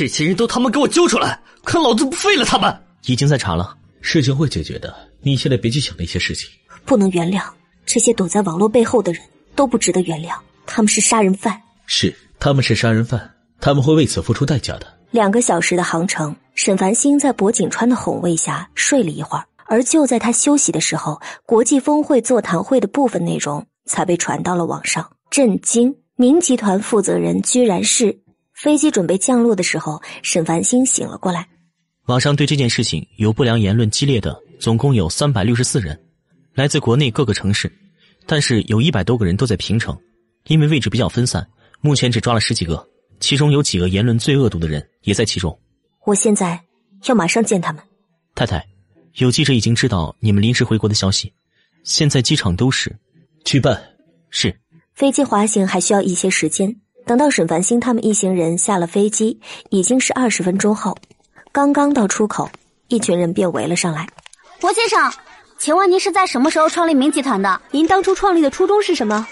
这些人都他妈给我揪出来，看老子不废了他们！已经在查了，事情会解决的。你现在别去想那些事情，不能原谅这些躲在网络背后的人，都不值得原谅。他们是杀人犯，是他们是杀人犯，他们会为此付出代价的。两个小时的航程，沈繁星在柏景川的哄慰下睡了一会儿，而就在他休息的时候，国际峰会座谈会的部分内容才被传到了网上，震惊！明集团负责人居然是。飞机准备降落的时候，沈繁星醒了过来。网上对这件事情有不良言论激烈的总共有三百六十四人，来自国内各个城市，但是有一百多个人都在平城，因为位置比较分散，目前只抓了十几个，其中有几个言论最恶毒的人也在其中。我现在要马上见他们。太太，有记者已经知道你们临时回国的消息，现在机场都是去办。是。飞机滑行还需要一些时间。等到沈繁星他们一行人下了飞机，已经是二十分钟后。刚刚到出口，一群人便围了上来。薄先生，请问您是在什么时候创立明集团的？您当初创立的初衷是什么？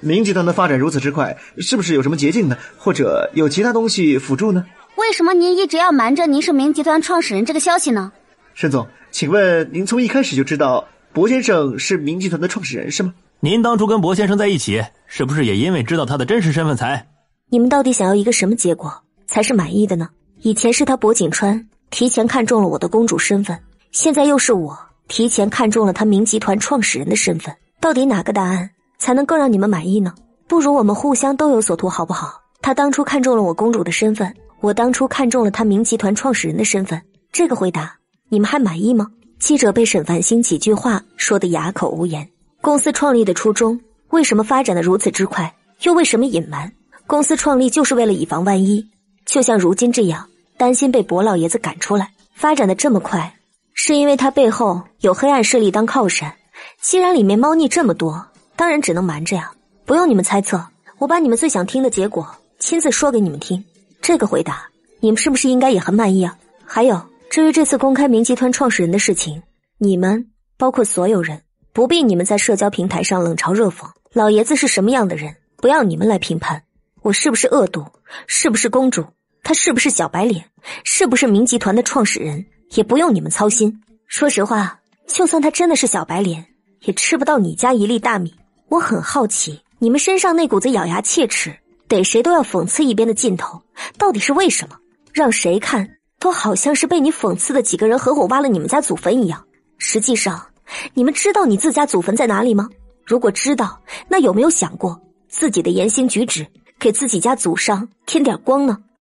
明集团的发展如此之快，是不是有什么捷径呢？或者有其他东西辅助呢？为什么您一直要瞒着您是明集团创始人这个消息呢？沈总，请问您从一开始就知道薄先生是明集团的创始人是吗？您当初跟薄先生在一起，是不是也因为知道他的真实身份才？你们到底想要一个什么结果才是满意的呢？以前是他薄景川提前看中了我的公主身份，现在又是我提前看中了他明集团创始人的身份，到底哪个答案才能更让你们满意呢？不如我们互相都有所图，好不好？他当初看中了我公主的身份，我当初看中了他明集团创始人的身份，这个回答你们还满意吗？记者被沈繁星几句话说得哑口无言。公司创立的初衷为什么发展的如此之快，又为什么隐瞒？公司创立就是为了以防万一，就像如今这样，担心被薄老爷子赶出来。发展的这么快，是因为他背后有黑暗势力当靠山。既然里面猫腻这么多，当然只能瞒着呀。不用你们猜测，我把你们最想听的结果亲自说给你们听。这个回答，你们是不是应该也很满意啊？还有，至于这次公开明集团创始人的事情，你们包括所有人，不必你们在社交平台上冷嘲热讽。老爷子是什么样的人，不要你们来评判。我是不是恶毒？是不是公主？她是不是小白脸？是不是明集团的创始人？也不用你们操心。说实话，就算她真的是小白脸，也吃不到你家一粒大米。我很好奇，你们身上那股子咬牙切齿、逮谁都要讽刺一边的劲头，到底是为什么？让谁看都好像是被你讽刺的几个人合伙挖了你们家祖坟一样。实际上，你们知道你自家祖坟在哪里吗？如果知道，那有没有想过自己的言行举止？给自己家祖上添点光呢。